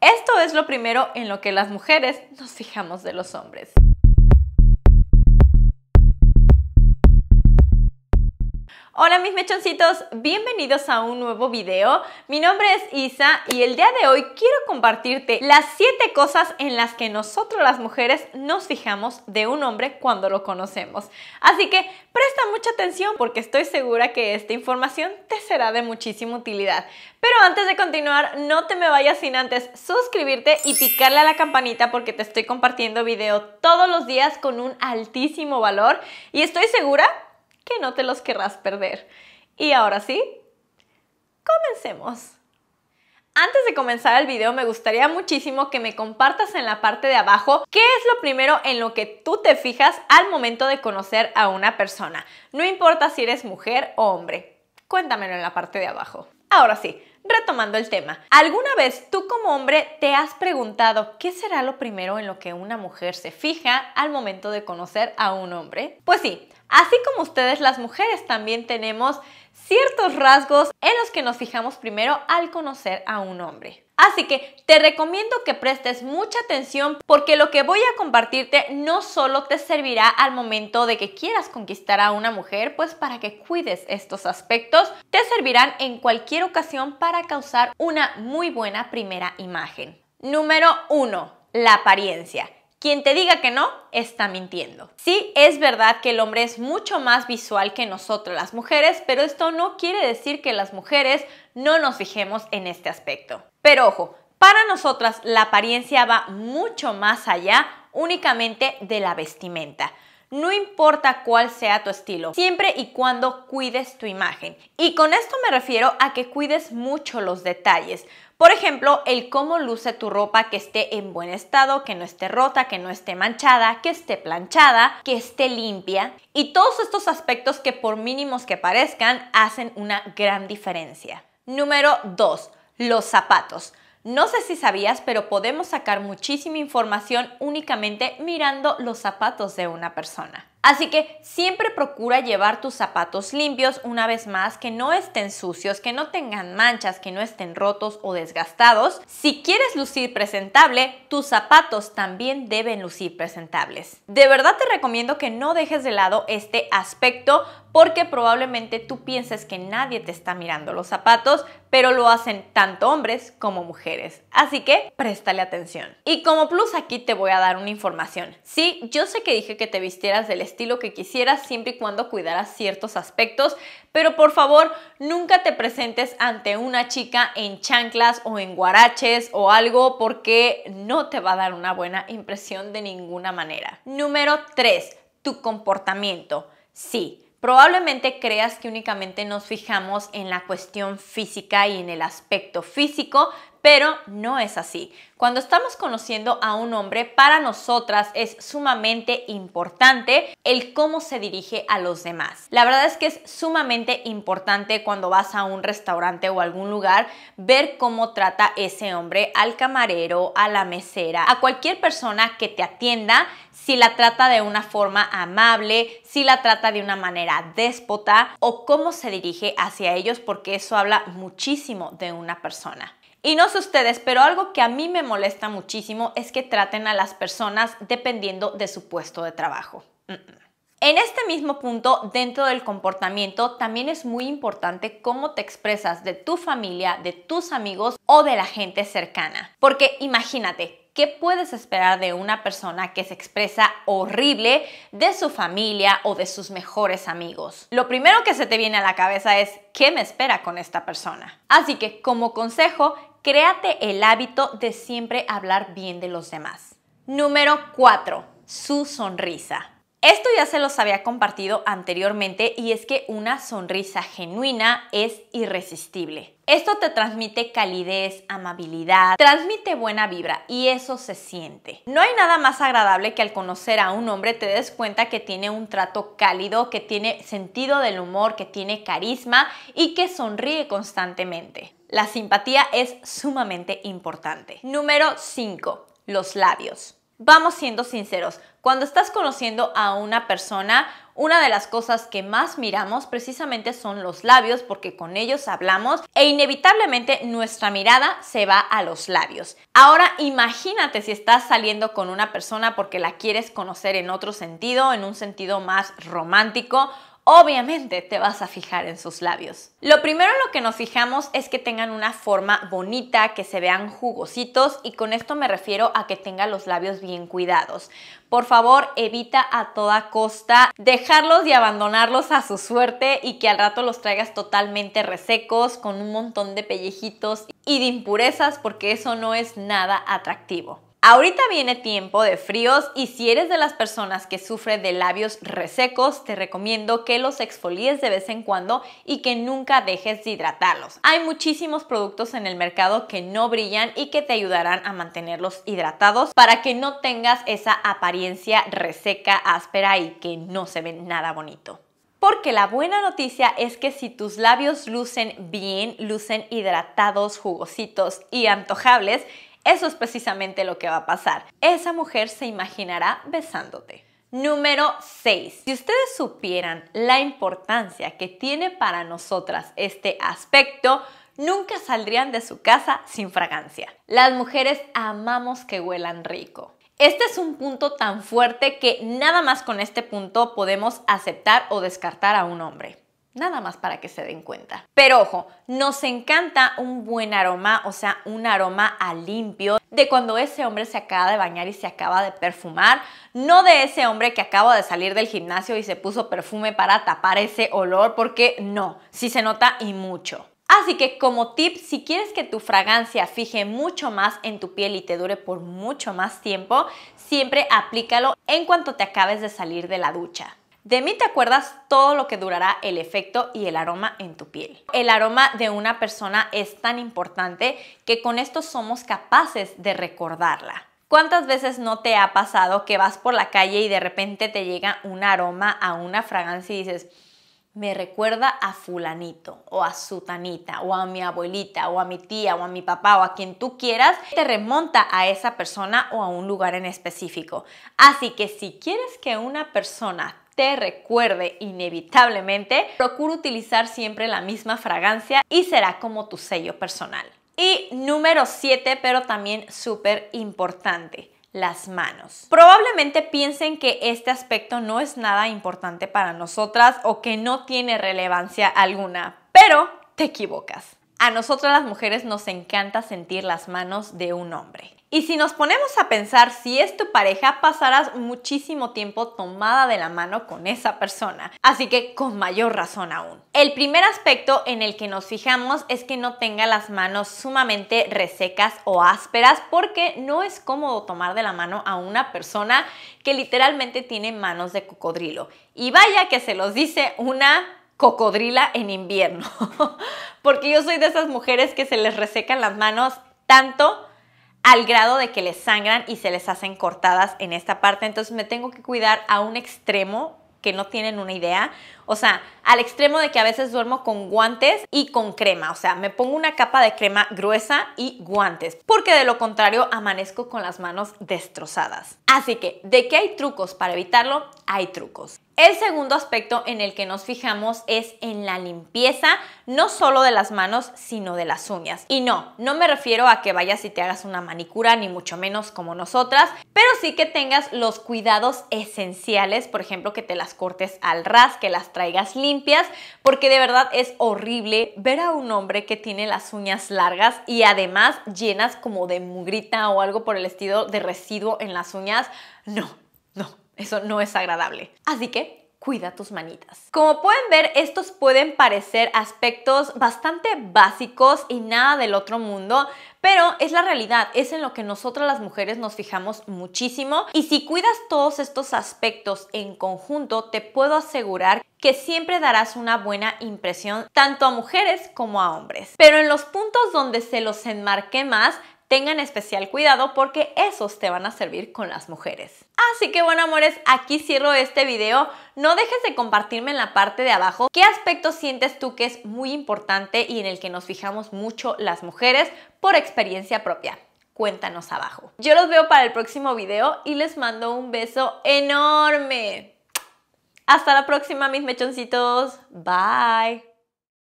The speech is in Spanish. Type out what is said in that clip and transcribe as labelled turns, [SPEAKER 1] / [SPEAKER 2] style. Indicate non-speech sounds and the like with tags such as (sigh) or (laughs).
[SPEAKER 1] Esto es lo primero en lo que las mujeres nos fijamos de los hombres. Hola mis mechoncitos, bienvenidos a un nuevo video. Mi nombre es Isa y el día de hoy quiero compartirte las 7 cosas en las que nosotros las mujeres nos fijamos de un hombre cuando lo conocemos. Así que presta mucha atención porque estoy segura que esta información te será de muchísima utilidad. Pero antes de continuar, no te me vayas sin antes suscribirte y picarle a la campanita porque te estoy compartiendo video todos los días con un altísimo valor y estoy segura que no te los querrás perder. Y ahora sí, comencemos. Antes de comenzar el video me gustaría muchísimo que me compartas en la parte de abajo qué es lo primero en lo que tú te fijas al momento de conocer a una persona, no importa si eres mujer o hombre. Cuéntamelo en la parte de abajo. Ahora sí, retomando el tema, ¿alguna vez tú como hombre te has preguntado qué será lo primero en lo que una mujer se fija al momento de conocer a un hombre? Pues sí, así como ustedes las mujeres también tenemos ciertos rasgos en los que nos fijamos primero al conocer a un hombre. Así que te recomiendo que prestes mucha atención porque lo que voy a compartirte no solo te servirá al momento de que quieras conquistar a una mujer, pues para que cuides estos aspectos, te servirán en cualquier ocasión para causar una muy buena primera imagen. Número 1. La apariencia. Quien te diga que no, está mintiendo. Sí, es verdad que el hombre es mucho más visual que nosotros las mujeres, pero esto no quiere decir que las mujeres no nos fijemos en este aspecto. Pero ojo, para nosotras la apariencia va mucho más allá únicamente de la vestimenta. No importa cuál sea tu estilo, siempre y cuando cuides tu imagen. Y con esto me refiero a que cuides mucho los detalles. Por ejemplo, el cómo luce tu ropa que esté en buen estado, que no esté rota, que no esté manchada, que esté planchada, que esté limpia. Y todos estos aspectos que por mínimos que parezcan hacen una gran diferencia. Número 2. Los zapatos. No sé si sabías, pero podemos sacar muchísima información únicamente mirando los zapatos de una persona. Así que siempre procura llevar tus zapatos limpios, una vez más, que no estén sucios, que no tengan manchas, que no estén rotos o desgastados. Si quieres lucir presentable, tus zapatos también deben lucir presentables. De verdad te recomiendo que no dejes de lado este aspecto porque probablemente tú pienses que nadie te está mirando los zapatos, pero lo hacen tanto hombres como mujeres. Así que préstale atención. Y como plus aquí te voy a dar una información. Sí, yo sé que dije que te vistieras del estilo que quisieras siempre y cuando cuidaras ciertos aspectos, pero por favor nunca te presentes ante una chica en chanclas o en guaraches o algo porque no te va a dar una buena impresión de ninguna manera. Número 3. Tu comportamiento. Sí. Probablemente creas que únicamente nos fijamos en la cuestión física y en el aspecto físico, pero no es así. Cuando estamos conociendo a un hombre, para nosotras es sumamente importante el cómo se dirige a los demás. La verdad es que es sumamente importante cuando vas a un restaurante o algún lugar ver cómo trata ese hombre al camarero, a la mesera, a cualquier persona que te atienda, si la trata de una forma amable, si la trata de una manera déspota o cómo se dirige hacia ellos, porque eso habla muchísimo de una persona. Y no sé ustedes, pero algo que a mí me molesta muchísimo es que traten a las personas dependiendo de su puesto de trabajo. En este mismo punto, dentro del comportamiento, también es muy importante cómo te expresas de tu familia, de tus amigos o de la gente cercana. Porque imagínate, ¿qué puedes esperar de una persona que se expresa horrible de su familia o de sus mejores amigos? Lo primero que se te viene a la cabeza es ¿qué me espera con esta persona? Así que como consejo créate el hábito de siempre hablar bien de los demás. Número 4. Su sonrisa. Esto ya se los había compartido anteriormente y es que una sonrisa genuina es irresistible. Esto te transmite calidez, amabilidad, transmite buena vibra y eso se siente. No hay nada más agradable que al conocer a un hombre te des cuenta que tiene un trato cálido, que tiene sentido del humor, que tiene carisma y que sonríe constantemente. La simpatía es sumamente importante. Número 5. Los labios. Vamos siendo sinceros, cuando estás conociendo a una persona, una de las cosas que más miramos precisamente son los labios porque con ellos hablamos e inevitablemente nuestra mirada se va a los labios. Ahora imagínate si estás saliendo con una persona porque la quieres conocer en otro sentido, en un sentido más romántico obviamente te vas a fijar en sus labios. Lo primero en lo que nos fijamos es que tengan una forma bonita, que se vean jugositos y con esto me refiero a que tenga los labios bien cuidados. Por favor, evita a toda costa dejarlos y abandonarlos a su suerte y que al rato los traigas totalmente resecos, con un montón de pellejitos y de impurezas porque eso no es nada atractivo. Ahorita viene tiempo de fríos y si eres de las personas que sufre de labios resecos, te recomiendo que los exfolíes de vez en cuando y que nunca dejes de hidratarlos. Hay muchísimos productos en el mercado que no brillan y que te ayudarán a mantenerlos hidratados para que no tengas esa apariencia reseca, áspera y que no se ve nada bonito. Porque la buena noticia es que si tus labios lucen bien, lucen hidratados, jugositos y antojables, eso es precisamente lo que va a pasar. Esa mujer se imaginará besándote. Número 6. Si ustedes supieran la importancia que tiene para nosotras este aspecto, nunca saldrían de su casa sin fragancia. Las mujeres amamos que huelan rico. Este es un punto tan fuerte que nada más con este punto podemos aceptar o descartar a un hombre nada más para que se den cuenta. Pero ojo, nos encanta un buen aroma, o sea, un aroma a limpio de cuando ese hombre se acaba de bañar y se acaba de perfumar, no de ese hombre que acaba de salir del gimnasio y se puso perfume para tapar ese olor, porque no, sí se nota y mucho. Así que como tip, si quieres que tu fragancia fije mucho más en tu piel y te dure por mucho más tiempo, siempre aplícalo en cuanto te acabes de salir de la ducha. De mí te acuerdas todo lo que durará el efecto y el aroma en tu piel. El aroma de una persona es tan importante que con esto somos capaces de recordarla. ¿Cuántas veces no te ha pasado que vas por la calle y de repente te llega un aroma a una fragancia y dices, me recuerda a fulanito o a sutanita o a mi abuelita o a mi tía o a mi papá o a quien tú quieras, te remonta a esa persona o a un lugar en específico. Así que si quieres que una persona te recuerde inevitablemente, procura utilizar siempre la misma fragancia y será como tu sello personal. Y número 7, pero también súper importante, las manos. Probablemente piensen que este aspecto no es nada importante para nosotras o que no tiene relevancia alguna, pero te equivocas. A nosotras las mujeres nos encanta sentir las manos de un hombre. Y si nos ponemos a pensar si es tu pareja, pasarás muchísimo tiempo tomada de la mano con esa persona. Así que con mayor razón aún. El primer aspecto en el que nos fijamos es que no tenga las manos sumamente resecas o ásperas porque no es cómodo tomar de la mano a una persona que literalmente tiene manos de cocodrilo. Y vaya que se los dice una cocodrila en invierno. (laughs) porque yo soy de esas mujeres que se les resecan las manos tanto al grado de que les sangran y se les hacen cortadas en esta parte. Entonces me tengo que cuidar a un extremo que no tienen una idea. O sea, al extremo de que a veces duermo con guantes y con crema. O sea, me pongo una capa de crema gruesa y guantes. Porque de lo contrario amanezco con las manos destrozadas. Así que, ¿de qué hay trucos para evitarlo? Hay trucos. El segundo aspecto en el que nos fijamos es en la limpieza, no solo de las manos, sino de las uñas. Y no, no me refiero a que vayas y te hagas una manicura, ni mucho menos como nosotras, pero sí que tengas los cuidados esenciales, por ejemplo, que te las cortes al ras, que las traigas limpias, porque de verdad es horrible ver a un hombre que tiene las uñas largas y además llenas como de mugrita o algo por el estilo de residuo en las uñas. No, no, eso no es agradable. Así que cuida tus manitas. Como pueden ver, estos pueden parecer aspectos bastante básicos y nada del otro mundo, pero es la realidad, es en lo que nosotras las mujeres nos fijamos muchísimo y si cuidas todos estos aspectos en conjunto, te puedo asegurar que siempre darás una buena impresión tanto a mujeres como a hombres. Pero en los puntos donde se los enmarqué más, tengan especial cuidado porque esos te van a servir con las mujeres. Así que bueno amores, aquí cierro este video. No dejes de compartirme en la parte de abajo qué aspecto sientes tú que es muy importante y en el que nos fijamos mucho las mujeres por experiencia propia. Cuéntanos abajo. Yo los veo para el próximo video y les mando un beso enorme. Hasta la próxima, mis mechoncitos. Bye.